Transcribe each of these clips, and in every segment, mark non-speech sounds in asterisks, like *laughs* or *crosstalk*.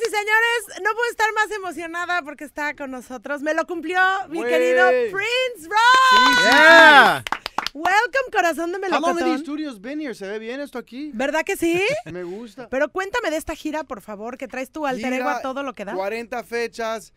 y señores, no puedo estar más emocionada porque está con nosotros. Me lo cumplió mi querido Prince Ross. Welcome, corazón de melocotón. Studios ¿Se ve bien esto aquí? ¿Verdad que sí? *laughs* Me gusta. Pero cuéntame de esta gira, por favor, que traes tu alter ego a todo lo que da. 40 fechas.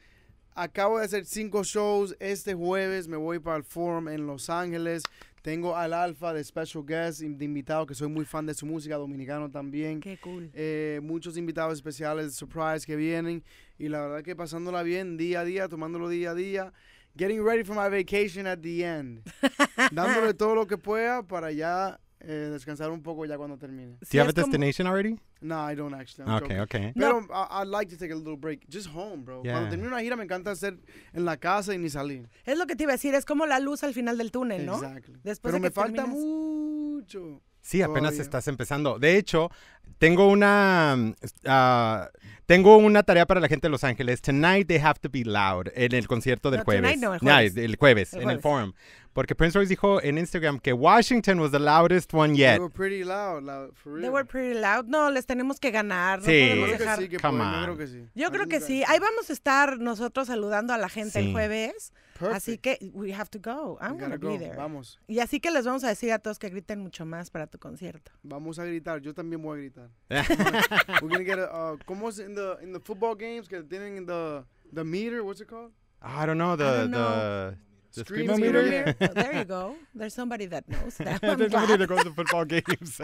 Acabo de hacer cinco shows. Este jueves me voy para el Forum en Los Ángeles. Tengo al Alfa de Special Guest de invitado, que soy muy fan de su música, dominicano también. Qué cool. Eh, muchos invitados especiales, surprise, que vienen. Y la verdad que pasándola bien día a día, tomándolo día a día. Getting ready for my vacation at the end. *laughs* dándole todo lo que pueda para ya eh, descansar un poco ya cuando termine. ¿Tienes you have destination already? No, I don't actually. okay, okay. Pero no. I, uh, I'd like to take a little break. Just home, bro. Yeah. Cuando termino una gira me encanta hacer en la casa y ni salir. Es lo que te iba a decir, es como la luz al final del túnel, ¿no? Exacto. Después Pero de que me falta mucho. Sí, apenas estás empezando. De hecho, tengo una uh, tengo una tarea para la gente de Los Ángeles. Tonight they have to be loud en el concierto del jueves. Tonight, no, el jueves. el el jueves, en el forum. Porque Prince Royce dijo en Instagram que Washington was the loudest one yet. They were pretty loud, for real. They were pretty loud. No, les tenemos que ganar. sí. sí, Yo creo que sí. Ahí vamos a estar nosotros saludando a la gente el jueves. Así que we have to go. I'm gonna to be there. Vamos. Y así que les vamos a decir a todos que griten mucho más para tu concierto. Vamos a gritar. Yo también voy a gritar. *laughs* We're gonna get a, uh, ¿Cómo es en the in the football games que tienen the the meter? What's it called? I don't know the the The Scream meter. oh, *laughs* there you go. There's somebody that knows that. *laughs* There's somebody that goes to football *laughs* games.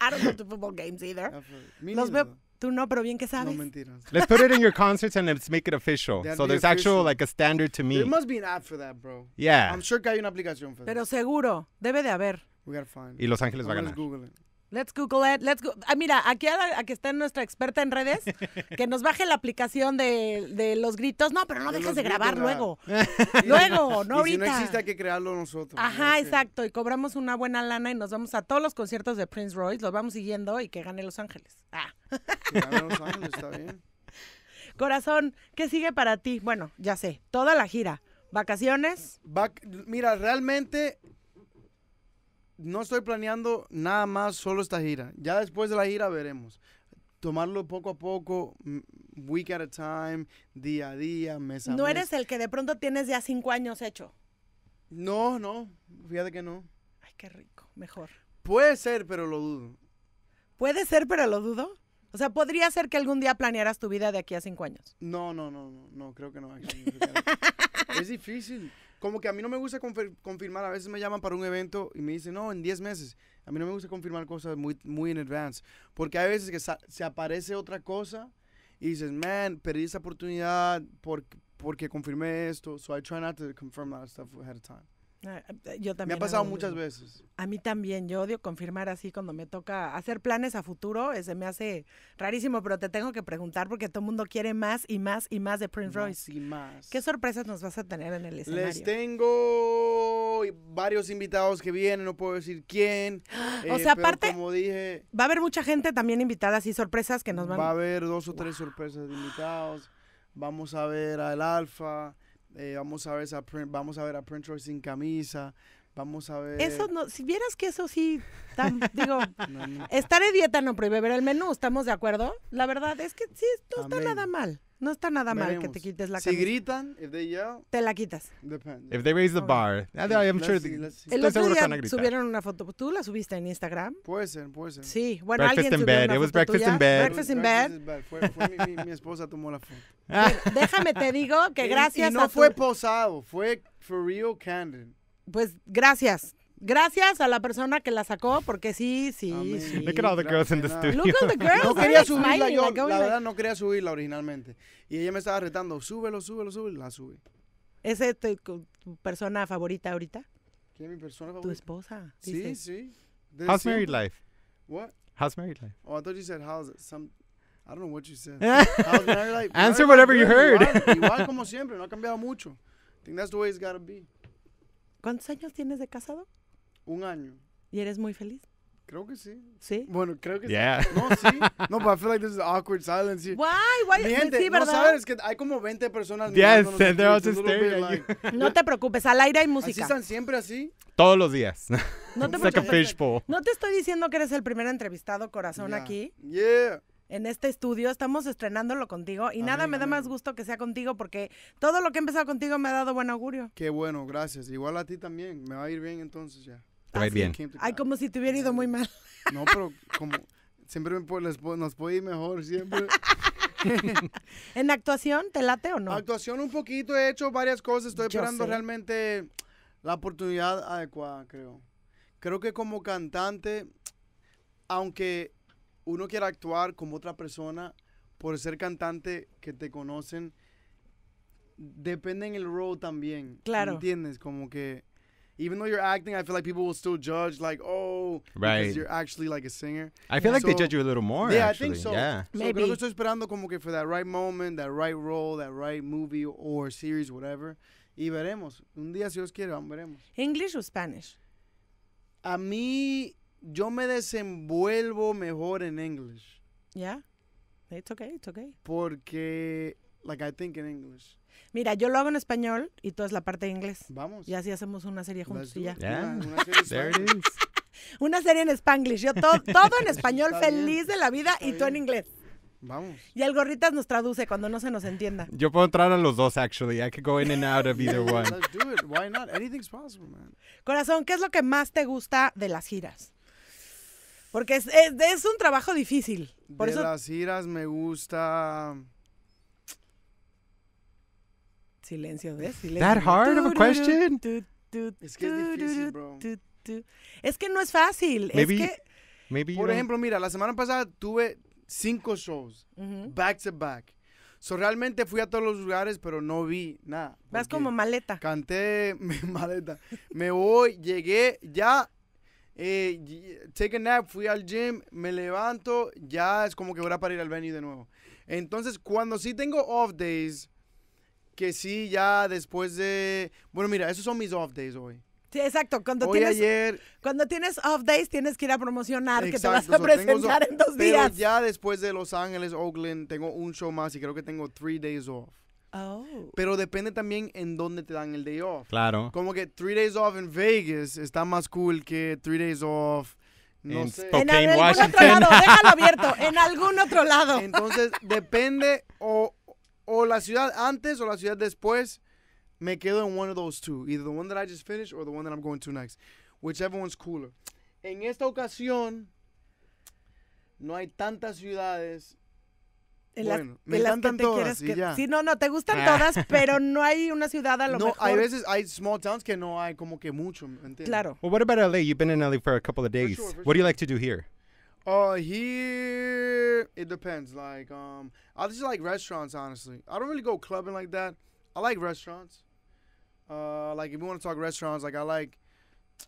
I don't go to football games either. Los Tú no, pero bien que sabes. No mentiras. Let's put it in your concerts and let's make it official. That'd so there's official. actual like a standard to me. There must be an app for that, bro. Yeah. I'm sure que hay una aplicación for that. Pero seguro debe de haber. We gotta find. It. Y Los Ángeles va a ganar. Google it. Let's Google it. Let's go ah, mira, aquí a, está nuestra experta en redes, *laughs* que nos baje la aplicación de, de los gritos. No, pero no dejes de grabar luego. *laughs* *laughs* luego, no y Si no existe, hay que crearlo nosotros. Ajá, exacto. Y cobramos una buena lana y nos vamos a todos los conciertos de Prince Royce, los vamos siguiendo y que gane Los Ángeles. Ah. Que gane Los Ángeles, está bien. Corazón, ¿qué sigue para ti? Bueno, ya sé, toda la gira. ¿Vacaciones? mira, realmente no estoy planeando nada más, solo esta gira. Ya después de la gira veremos. Tomarlo poco a poco, week at a time, día a día, mes a ¿No eres el que de pronto tienes ya cinco años hecho? No, no, fíjate que no. Ay, qué rico, mejor. Puede ser, pero lo dudo. ¿Puede ser, pero lo dudo? O sea, podría ser que algún día planearas tu vida de aquí a cinco años. No, no, no, no, no creo que no. *laughs* es difícil. Como que a mí no me gusta confirmar, a veces me llaman para un evento y me dicen, no, en 10 meses. A mí no me gusta confirmar cosas muy, muy en advance, porque hay veces que se aparece otra cosa y dices, man, perdí esa oportunidad porque, porque confirmé esto, so I try not to confirm that stuff ahead of time. Ah, yo también. Me ha pasado muchas veces. A mí también, yo odio confirmar así cuando me toca hacer planes a futuro, eh, se me hace rarísimo, pero te tengo que preguntar porque todo el mundo quiere más y más y más de Prince Royce. Y más. ¿Qué sorpresas nos vas a tener en el escenario? Les tengo varios invitados que vienen, no puedo decir quién. *gasps* o sea, eh, aparte, va a haber mucha gente también invitada, y sorpresas que nos van. Va a haber dos o tres sorpresas de invitados. Vamos a ver al Alfa. Eh, vamos, a ver a Prince, vamos a ver a Prince sin camisa. Vamos a ver. Eso no, si vieras que eso sí, *laughs* digo, estar de dieta no prohíbe ver el menú, ¿estamos de acuerdo? La verdad es que sí, no está nada mal. No está nada mal que te quites la camisa. Si gritan, if they yell, te la quitas. Depende. If they raise the okay. bar, ah, I'm let's sure. El otro día subieron una foto. ¿Tú la subiste en Instagram? Puede ser, puede ser. Sí, bueno, breakfast alguien in subió bed. Una It was breakfast in bed. Breakfast in bed. Fue, fue mi, esposa tomó la foto. *laughs* Déjame te digo que *laughs* gracias y, y no fue posado, fue for real candid pues gracias. Gracias a la persona que la sacó, porque sí, sí, Amén. sí. Look at all the girls in the studio. Look at the *laughs* girls. No quería subirla yo, la verdad no quería subirla originalmente. Y ella me estaba retando, súbelo, súbelo, súbelo, la subí. ¿Es este tu, persona favorita ahorita? ¿Quién es mi persona favorita? Tu esposa. Sí, sí. Desde How's siempre. married life? What? How's married life? Oh, I thought you said how's some I don't know what you said. *laughs* how's married life? Answer whatever you heard. Igual, *laughs* como siempre, no ha cambiado mucho. I think that's the way it's gotta be. ¿Cuántos años tienes de casado? Un año. ¿Y eres muy feliz? Creo que sí. ¿Sí? Bueno, creo que sí. No, sí. No, pero I feel like this is awkward silence here. Why? Why? sí, ¿verdad? no sabes que hay como 20 personas yes, they're all No te preocupes, al aire hay música. ¿Así están siempre así? Todos los días. No te preocupes. fishbowl. No te estoy diciendo que eres el primer entrevistado corazón aquí. Yeah en este estudio. Estamos estrenándolo contigo y nada me da más gusto que sea contigo porque todo lo que he empezado contigo me ha dado buen augurio. Qué bueno, gracias. Igual a ti también. Me va a ir bien entonces ya. Va bien. Ay, como si te hubiera ido muy mal. *laughs* No, pero como siempre nos puede ir mejor, siempre. *laughs* ¿En actuación te late o no? Actuación un poquito, he hecho varias cosas, estoy esperando realmente la oportunidad adecuada, creo. Creo que como cantante, aunque uno quiere actuar como otra persona por ser cantante que te conocen, depende en el rol también. Claro. ¿Entiendes? Como que, even though you're acting, I feel like people will still judge, like, oh, because you're actually like a singer. I feel like they judge you a little more. Yeah, I think so. Maybe. estoy esperando como que for that right moment, that right role, that right movie or series, whatever. Y veremos. Un día, si Dios quiere, veremos. English o Spanish? A mí yo me desenvuelvo mejor en inglés Yeah. It's okay, it's okay. Porque like I think in English. Mira, yo lo hago en español y tú es la parte de inglés. Vamos. Y así hacemos una serie juntos ya. Una, serie *laughs* There it is. *laughs* una serie en Spanglish. Yo *laughs* todo en español, feliz de la vida y tú en inglés. Vamos. Y el gorritas nos traduce cuando no se nos entienda. Yo puedo entrar a los dos, actually. I could go in and out of either one. Let's do it. Why not? Anything's possible, man. Corazón, ¿qué es lo que más te gusta de las giras? Porque es, un trabajo difícil. Por de las giras me gusta... Silencio, ¿ves? Silencio. That hard of a question? Es que es difícil, bro. Es que no es fácil. es que... Por ejemplo, mira, la semana pasada tuve cinco shows, back to back. So, realmente fui a todos los lugares, pero no vi nada. Vas como maleta. Canté *laughs* maleta. Me voy, llegué, ya eh, take a nap, fui al gym, me levanto, ya es como que hora para ir al venue de nuevo. Entonces, cuando sí tengo off days, que sí, ya después de... Bueno, mira, esos son mis off days hoy. Sí, exacto. Cuando tienes, ayer, cuando tienes off days, tienes que ir a promocionar, que te vas a presentar en dos pero días. ya después de Los Ángeles, Oakland, tengo un show más y creo que tengo three days off. Oh. Pero depende también en dónde te dan el day off. Claro. Como que three days off en Vegas está más cool que three days off. No en sé. Spokane, en algún Washington. otro lado, déjalo *laughs* abierto, en algún otro lado. Entonces, depende o, o la ciudad antes o la ciudad después, me quedo en one of those two. Either the one that I just finished or the one that I'm going to next. Whichever one's cooler. En esta ocasión, no hay tantas ciudades En bueno, me en encantan las que te todas. Quieres que... Sí, no, no, te gustan ah. todas, pero *laughs* no hay una ciudad a lo no, mejor. No, hay veces, hay small towns que no hay como que mucho, ¿me entiendes? Claro. Well, what about LA? You've been in LA for a couple of days. For sure, for what sure. do you like to do here? Uh, here it depends. Like, um, I just like restaurants. Honestly, I don't really go clubbing like that. I like restaurants. Uh, like if you want to talk restaurants, like I like,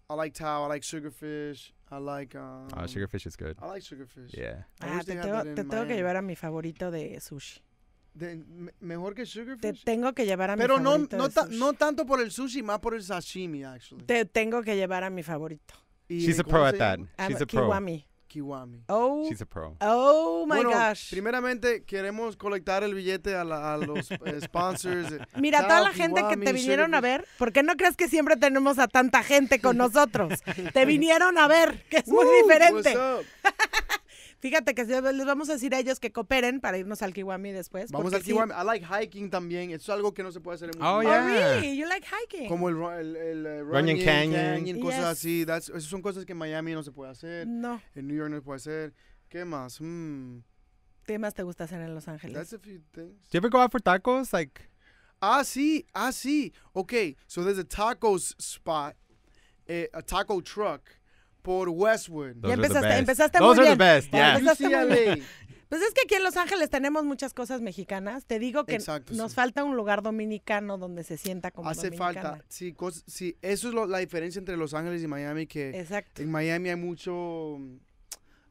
I like Tao, I like Sugarfish, I like. Um, oh, sugarfish is good. I like sugarfish. Yeah. I ah, te, tengo, te tengo que llevar a mi favorito de sushi. De, mejor que sugarfish. Te tengo que llevar a Pero mi no, favorito. Pero no, ta, no tanto por el sushi, más por el sashimi, actually. Te tengo que llevar a mi favorito. She's a pro at that. She's ah, a pro. Kiwami. Oh. She's a pro. Oh my gosh. Primeramente, queremos colectar el billete a, los eh, *laughs* sponsors. Eh, Mira, toda la gente que te vinieron a ver, ¿por qué no crees que siempre tenemos a tanta gente con *laughs* nosotros? te vinieron a ver, que es muy diferente. *laughs* Fíjate que les vamos a decir a ellos que cooperen para irnos al Kiwami después. Vamos al Kiwami. I like hiking también. es algo que no se puede hacer en Miami. Oh, oh, yeah. oh You like hiking? Como el, el, el, eh, Canyon. cosas así. That's, esas son cosas que en Miami no se puede hacer. No. En New York no se puede hacer. ¿Qué más? Hmm. ¿Qué más te gusta hacer en Los Ángeles? That's a few things. Do you ever go out for tacos? Like... Ah, sí. Ah, sí. Okay. So there's a tacos spot, eh, a taco truck por Westwood. empezaste, empezaste muy bien. Pues es que aquí en Los Ángeles tenemos muchas cosas mexicanas. Te digo que nos falta un lugar dominicano donde se sienta como Hace falta. Sí, eso es la diferencia entre Los Ángeles y Miami, que en Miami hay mucho mm,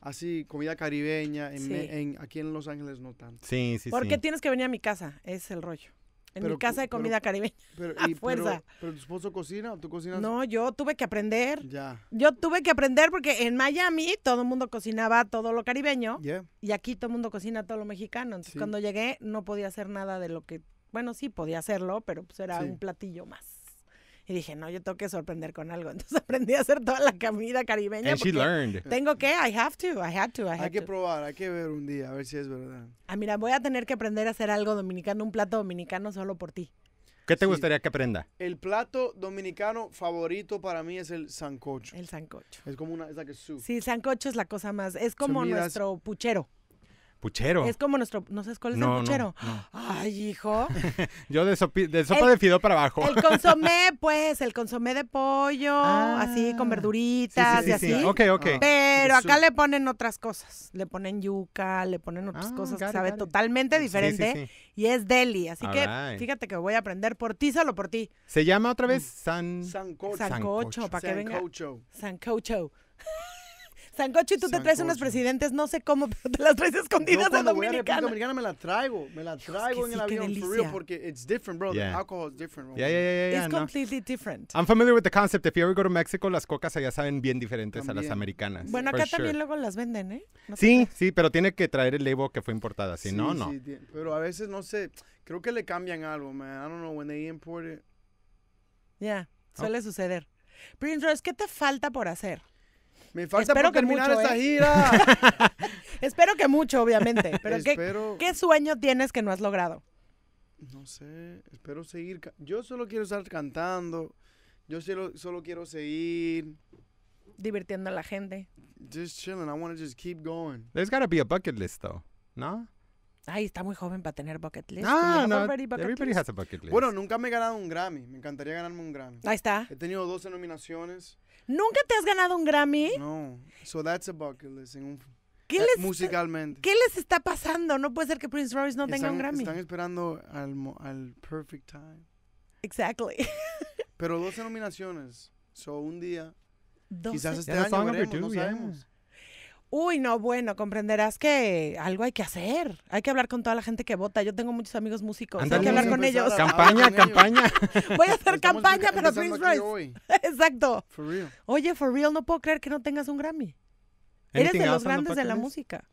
así comida caribeña, en, aquí en Los Ángeles no tanto. Sí, sí, Porque tienes que venir a mi casa, es el rollo. En mi casa de comida caribeña. *laughs* Pero, fuerza. Pero, tu esposo cocina o tú cocinas? No, yo tuve que aprender. Ya. Yo tuve que aprender porque en Miami todo el mundo cocinaba todo lo caribeño. Y aquí todo el mundo cocina todo lo mexicano. Entonces cuando llegué no podía hacer nada de lo que. Bueno, sí, podía hacerlo, pero pues era un platillo más. Y dije, no, yo tengo que sorprender con algo. *laughs* Entonces aprendí a hacer toda la comida caribeña. And she learned. Tengo que, I have to, I had to, Hay que probar, hay que ver un día, a ver si es verdad. Ah, mira, voy a tener que aprender a hacer algo dominicano, un plato dominicano solo por ti. ¿Qué te gustaría que aprenda? El plato dominicano favorito para mí es el sancocho. El sancocho. Es como una, es like a soup. Sí, sancocho es la cosa más, es como nuestro puchero. Puchero. Es como nuestro, no sé cuál es el puchero. Ay, hijo. *laughs* Yo de, sopa de fideo para abajo. El consomé, pues, el consomé de pollo, ah. así con verduritas sí, sí, sí, y así. Ok, ok. Pero acá le ponen otras cosas. Le ponen yuca, le ponen otras ah, cosas sabe totalmente diferente. Y es deli. Así que fíjate que voy a aprender por ti, solo por ti. Se llama otra vez mm. San... Sancocho. Sancocho, para que venga. Sancocho. Sancocho. Sancocho, tú te traes unos presidentes, no sé cómo, pero te las traes escondidas yo cuando Dominicana. a Dominicana me la traigo, me la traigo en el avión, for real, porque it's different, bro. The alcohol is different. Bro. Yeah, yeah, yeah, yeah. It's completely different. I'm familiar with the concept. If you ever go to Mexico, las cocas allá saben bien diferentes a las americanas. Bueno, acá también luego las venden, ¿eh? sí, sí, pero tiene que traer el label que fue importada, si no, no. Sí, pero a veces, no sé, creo que le cambian algo, man. I don't know, when they import it. Ya, suele suceder. Prince Rose, ¿qué te falta por hacer? Me falta Espero por terminar que mucho, esta ¿eh? gira. *laughs* Espero que mucho, obviamente. Pero ¿qué, ¿qué sueño tienes que no has logrado? No sé, espero seguir. Yo solo quiero estar cantando. Yo solo, solo quiero seguir. Divirtiendo a la gente. Just chilling. I want to just keep going. There's got to be a bucket list, though, ¿no? Ay, está muy joven para tener bucket list. Ah, no, everybody, has a bucket list. Bueno, nunca me he ganado un Grammy. Me encantaría ganarme un Grammy. Ahí está. He tenido 12 nominaciones. ¿Nunca te has ganado un Grammy? No. So that's a bucket ¿Qué eh, les, musicalmente. ¿Qué les está pasando? No puede ser que Prince Royce no tenga un Grammy. Están esperando al, al perfect time. Exactly. Pero 12 nominaciones. So un día. 12. Quizás este año veremos, no sabemos. Uy, no, bueno, comprenderás que algo hay que hacer. Hay que hablar con toda la gente que vota. Yo tengo muchos amigos músicos. hay que hablar con ellos. Campaña, campaña. *laughs* Voy a hacer campaña para Prince Royce. *laughs* Exacto. For real. Oye, for real, no puedo creer que no tengas un Grammy. Eres de los grandes de la música.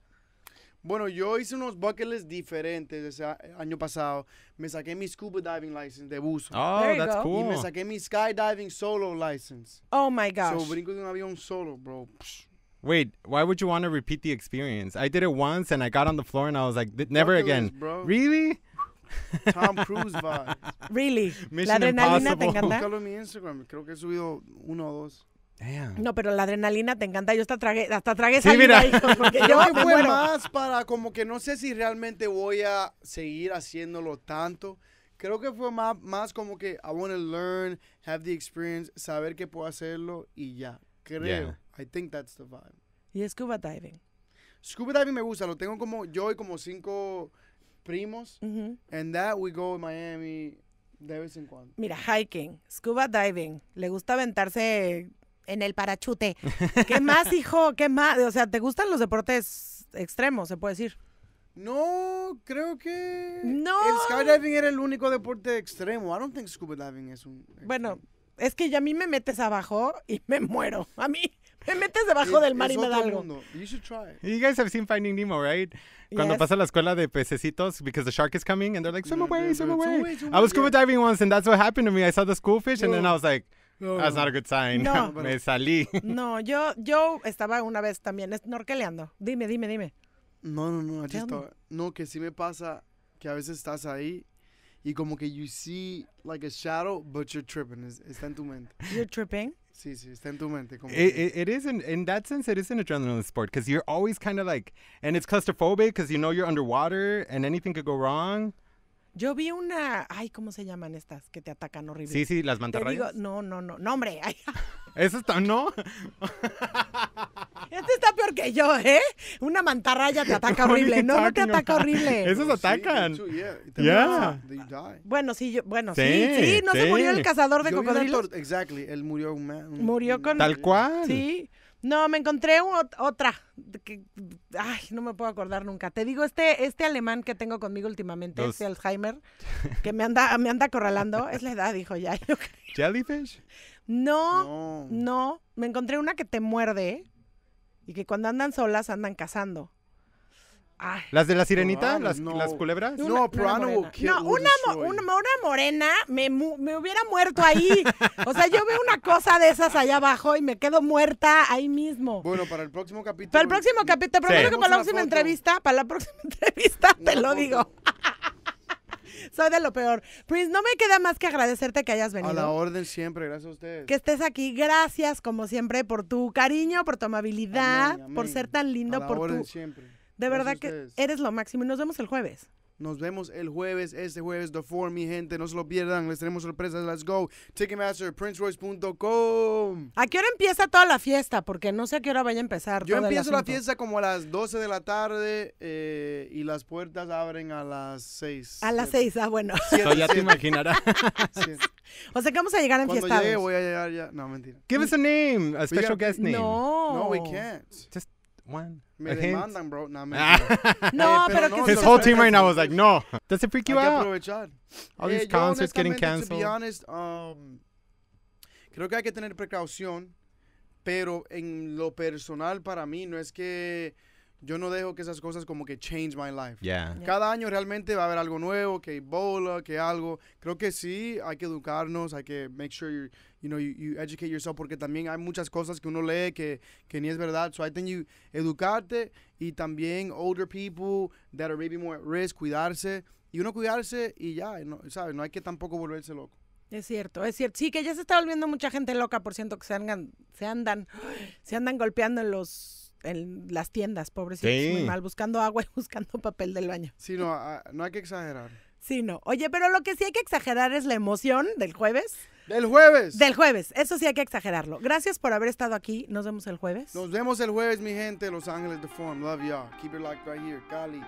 Bueno, yo hice unos buckles diferentes ese año pasado. Me saqué mi scuba diving license de buzo. Oh, that's cool. Y me saqué mi skydiving solo license. Oh my gosh. So brinco de un avión solo, bro. Wait, why would you want to repeat the experience? I did it once and I got on the floor and I was like, never again. Bro. Really? *laughs* Tom *laughs* Cruise vibes. Really. Mission la adrenalina impossible. te encanta. en mi Instagram. Creo que he subido uno o dos. Damn. No, pero la adrenalina te encanta. Yo hasta tragué, hasta tragué sí, mira. Ahí porque *laughs* yo fue bueno. más para como que no sé si realmente voy a seguir haciéndolo tanto. Creo que fue más, más como que I want to learn, have the experience, saber que puedo hacerlo y ya. Creo. I think that's the vibe. Y scuba diving. Scuba diving me gusta. Lo tengo como yo y como cinco primos. And that we go Miami de vez en cuando. Mira, hiking, scuba diving. Le gusta aventarse en el parachute. ¿Qué *laughs* más, hijo? ¿Qué más? O sea, ¿te gustan los deportes extremos, se puede decir? No, creo que. No. El skydiving era el único deporte extremo. I don't think scuba diving es un. Bueno, es que ya a mí me metes abajo y me muero. A mí me metes debajo del mar y me da algo. You You guys have seen Finding Nemo, right? Cuando pasa la escuela de pececitos, because the shark is coming, and they're like, swim away, swim away. I was scuba diving once, and that's what happened to me. I saw the school fish, and then I was like, that's not a good sign. No. *laughs* me salí. No, yo, yo estaba una vez también snorkeleando. Dime, dime, dime. No, no, no. Aquí estaba. No, que sí me pasa que a veces estás ahí y como que you see like a shadow, but you're tripping. está en tu mente. You're tripping? Sí, sí, está en tu mente. Como it, is, in, that sense, it is an adrenaline sport because you're always kind of like, and it's claustrophobic because you know you're underwater and anything could go wrong. Yo vi una, ay, ¿cómo se llaman estas que te atacan horrible? Sí, sí, las mantarrayas. no, no, no, no, hombre. Eso *laughs* está, ¿no? *laughs* Este está peor que yo, ¿eh? Una mantarraya te ataca horrible. No, no te ataca horrible. *laughs* Esos oh, atacan. Sí, ah, Bueno, sí, yo, bueno, sí, sí, no se murió el cazador de cocodrilos. Exactly, él murió un, Murió con Tal cual. Sí. No, me encontré otra. Que, ay, no me puedo acordar nunca. Te digo, este, este alemán que tengo conmigo últimamente, este Alzheimer, que me anda, me anda acorralando, es la edad, dijo ya. Jellyfish. no, no, Me encontré una que te muerde, y que cuando andan solas andan cazando. ¿Las de la sirenita? ¿Las, culebras? no, una una, morena me, hubiera muerto ahí. o sea, yo veo una cosa de esas allá abajo y me quedo muerta ahí mismo. Bueno, para el próximo capítulo. Para el próximo capítulo. Te prometo que para la próxima entrevista, para la próxima *laughs* entrevista, te lo digo. Soy de lo peor. Prince, no me queda más que agradecerte que hayas venido. A la orden siempre, gracias a ustedes. Que estés aquí, gracias como siempre por tu cariño, por tu amabilidad, por ser tan lindo, a la por orden siempre. De verdad que eres lo máximo y nos vemos el jueves. Nos vemos el jueves, este jueves, The Four, mi gente. No se lo pierdan, les tenemos sorpresas. Let's go. Ticketmaster, princeroyce.com. ¿A qué hora empieza toda la fiesta? Porque no sé a qué hora vaya a empezar. Yo empiezo la fiesta como a las 12 de la tarde eh, y las puertas abren a las 6. A las 6, ah, bueno. *laughs* Siete, ya te imaginarás. *laughs* *laughs* O sea que vamos a llegar en fiesta. Cuando llegue voy a llegar ya. No, mentira. Give us a name, a special guest name. No. No, we can't. Me demandan, bro. Nah, me no, hey, *laughs* pero, pero no, his whole team right now was like, no. Does it freak you out? Aprovechar. All eh, these concerts getting canceled. To be honest, um, creo que hay que tener precaución, pero en lo personal para mí no es que yo no dejo que esas cosas como que change my life. Cada año realmente va a haber algo nuevo, que bola, que algo. Creo que sí, hay que educarnos, hay que make sure you you know you, educate yourself porque también hay muchas cosas que uno lee que, ni es verdad. So I think educarte y también older people that are maybe more at risk, cuidarse y uno cuidarse y ya, no, ¿sabes? No hay que tampoco volverse loco. Es cierto, es cierto. Sí, que ya se está volviendo mucha gente loca, por cierto, que se andan, se andan, *gasps* se andan golpeando en los en las tiendas, pobres muy mal, buscando agua *laughs* y buscando papel del baño. Sí, no, ah, no hay que exagerar. Sí, no. Oye, pero lo que sí hay que exagerar es la emoción del jueves. Del jueves. Del jueves, eso sí hay que exagerarlo. Gracias por haber estado aquí. Nos vemos el jueves. Nos vemos el jueves, mi gente, Los Ángeles de Form. Love y'all. Keep it locked right here. Cali.